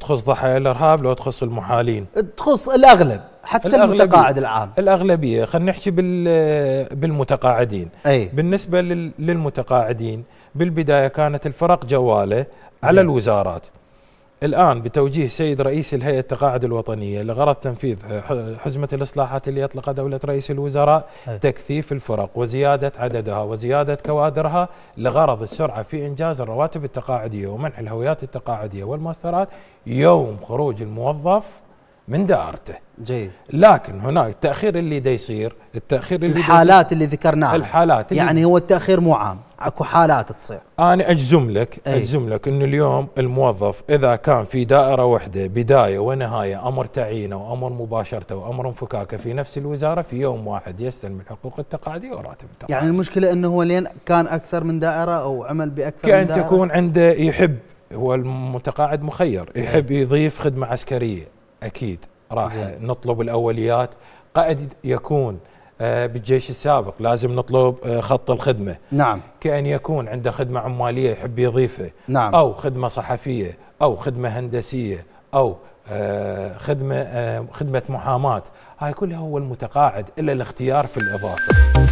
تخص ضحايا الارهاب لو تخص المحالين تخص الاغلب حتى الأغلبية المتقاعد العام الاغلبيه خلينا نحكي بالمتقاعدين أي. بالنسبه للمتقاعدين بالبدايه كانت الفرق جواله على الوزارات الآن بتوجيه سيد رئيس الهيئة التقاعد الوطنية لغرض تنفيذ حزمة الإصلاحات اللي أطلقها دولة رئيس الوزراء هي. تكثيف الفرق وزيادة عددها وزيادة كوادرها لغرض السرعة في إنجاز الرواتب التقاعدية ومنح الهويات التقاعدية والماسترات يوم خروج الموظف من دائرته جيد لكن هناك التاخير اللي دا يصير التاخير اللي الحالات اللي ذكرناها الحالات اللي يعني هو التاخير مو عام اكو حالات تصير انا اجزم لك أي. اجزم لك انه اليوم الموظف اذا كان في دائره واحده بدايه ونهايه امر تعيينه وامر مباشرته وامر انفكاكه في نفس الوزاره في يوم واحد يستلم الحقوق التقاعديه وراتب التقاعد يعني المشكله انه هو لين كان اكثر من دائره او عمل باكثر كأن من دائره كان تكون عنده يحب هو المتقاعد مخير يحب يضيف خدمه عسكريه اكيد راح زي. نطلب الاوليات قد يكون آه، بالجيش السابق لازم نطلب آه، خط الخدمة نعم كأن يكون عنده خدمة عمالية يحب يضيفه نعم أو خدمة صحفية أو خدمة هندسية أو آه، خدمة خدمة محاماة هاي كلها هو المتقاعد إلا الاختيار في الإضافة